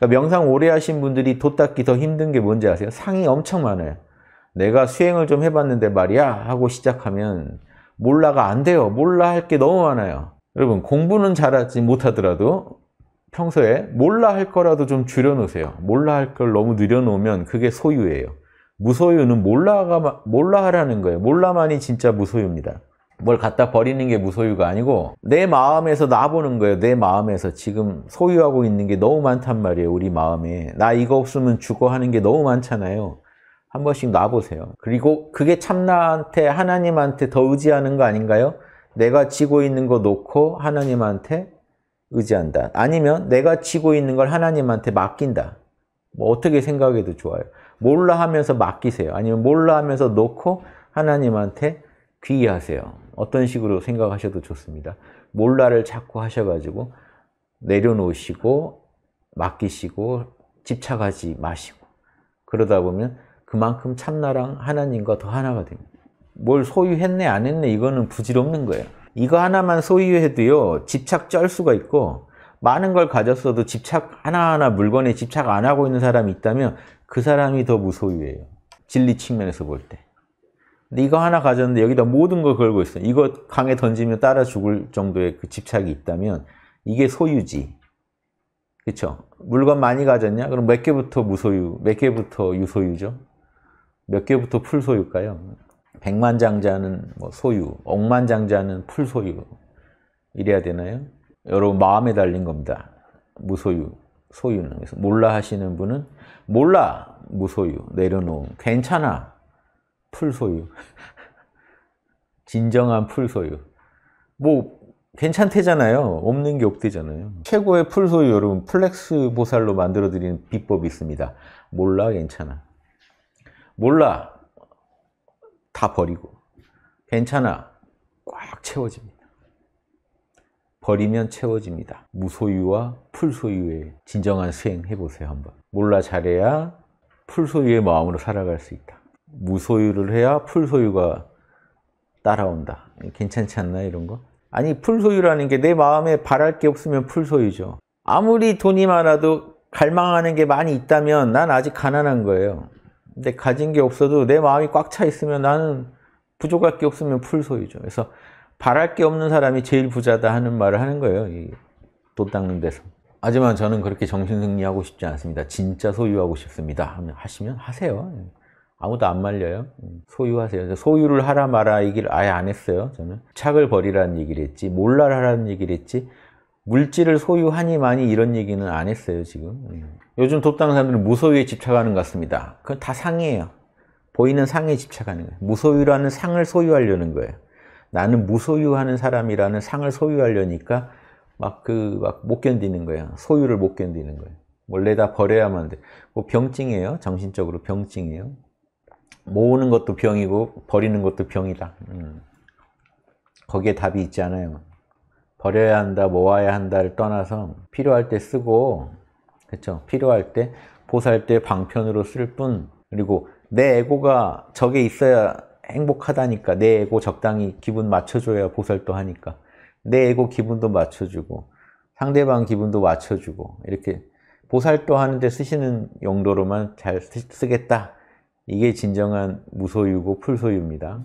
그러니까 명상 오래 하신 분들이 돋 닦기 더 힘든 게 뭔지 아세요? 상이 엄청 많아요. 내가 수행을 좀 해봤는데 말이야 하고 시작하면 몰라가 안 돼요. 몰라 할 게 너무 많아요. 여러분 공부는 잘하지 못하더라도 평소에 몰라 할 거라도 좀 줄여놓으세요. 몰라 할 걸 너무 늘여놓으면 그게 소유예요. 무소유는 몰라가 몰라 하라는 거예요. 몰라만이 진짜 무소유입니다. 뭘 갖다 버리는 게 무소유가 아니고 내 마음에서 나보는 거예요. 내 마음에서 지금 소유하고 있는 게 너무 많단 말이에요. 우리 마음에. 나 이거 없으면 죽어 하는 게 너무 많잖아요. 한 번씩 놔보세요. 그리고 그게 참나한테 하나님한테 더 의지하는 거 아닌가요? 내가 지고 있는 거 놓고 하나님한테 의지한다. 아니면 내가 지고 있는 걸 하나님한테 맡긴다. 뭐 어떻게 생각해도 좋아요. 몰라 하면서 맡기세요. 아니면 몰라 하면서 놓고 하나님한테 귀의하세요. 어떤 식으로 생각하셔도 좋습니다. 몰라를 자꾸 하셔가지고 내려놓으시고 맡기시고 집착하지 마시고 그러다 보면 그만큼 참나랑 하나님과 더 하나가 됩니다. 뭘 소유했네 안 했네 이거는 부질없는 거예요. 이거 하나만 소유해도요 집착 쩔 수가 있고 많은 걸 가졌어도 집착 하나하나 물건에 집착 안 하고 있는 사람이 있다면 그 사람이 더 무소유예요. 진리 측면에서 볼 때. 근데 이거 하나 가졌는데 여기다 모든 걸 걸고 있어. 이거 강에 던지면 따라 죽을 정도의 그 집착이 있다면 이게 소유지. 그쵸 물건 많이 가졌냐? 그럼 몇 개부터 무소유, 몇 개부터 유소유죠? 몇 개부터 풀소유일까요? 백만장자는 뭐 소유, 억만장자는 풀소유 이래야 되나요? 여러분 마음에 달린 겁니다. 무소유, 소유는 그래서 몰라 하시는 분은 몰라 무소유 내려놓음 괜찮아 풀소유. 진정한 풀소유. 뭐 괜찮대잖아요. 없는 게 없대잖아요. 최고의 풀소유 여러분 플렉스 보살로 만들어드리는 비법이 있습니다. 몰라 괜찮아. 몰라 다 버리고 괜찮아 꽉 채워집니다. 버리면 채워집니다. 무소유와 풀소유의 진정한 수행 해보세요 한번. 몰라 잘해야 풀소유의 마음으로 살아갈 수 있다. 무소유를 해야 풀소유가 따라온다. 괜찮지 않나 이런 거? 아니 풀소유라는 게 내 마음에 바랄 게 없으면 풀소유죠. 아무리 돈이 많아도 갈망하는 게 많이 있다면 난 아직 가난한 거예요. 근데 가진 게 없어도 내 마음이 꽉 차 있으면 나는 부족할 게 없으면 풀소유죠. 그래서 바랄 게 없는 사람이 제일 부자다 하는 말을 하는 거예요. 이돈 닦는 데서. 하지만 저는 그렇게 정신승리하고 싶지 않습니다. 진짜 소유하고 싶습니다. 하시면 하세요. 아무도 안 말려요. 음, 소유하세요. 소유를 하라 마라 얘기를 아예 안 했어요. 저는 착을 버리라는 얘기를 했지 몰라라 하라는 얘기를 했지 물질을 소유하니만이 이런 얘기는 안 했어요 지금. 음. 요즘 돕다 사람들은 무소유에 집착하는 것 같습니다. 그건 다 상이에요. 보이는 상에 집착하는 거예요. 무소유라는 상을 소유하려는 거예요. 나는 무소유하는 사람이라는 상을 소유하려니까 막 그 막 못 견디는 거예요. 소유를 못 견디는 거예요. 원래 다 버려야만 돼. 뭐 병증이에요. 정신적으로 병증이에요. 모으는 것도 병이고 버리는 것도 병이다. 음. 거기에 답이 있지 않아요. 버려야 한다, 모아야 한다를 떠나서 필요할 때 쓰고 그렇죠? 필요할 때 보살 때 방편으로 쓸 뿐 그리고 내 에고가 적에 있어야 행복하다니까 내 에고 적당히 기분 맞춰줘야 보살도 하니까 내 에고 기분도 맞춰주고 상대방 기분도 맞춰주고 이렇게 보살도 하는데 쓰시는 용도로만 잘 쓰, 쓰겠다 이게 진정한 무소유고 풀소유입니다.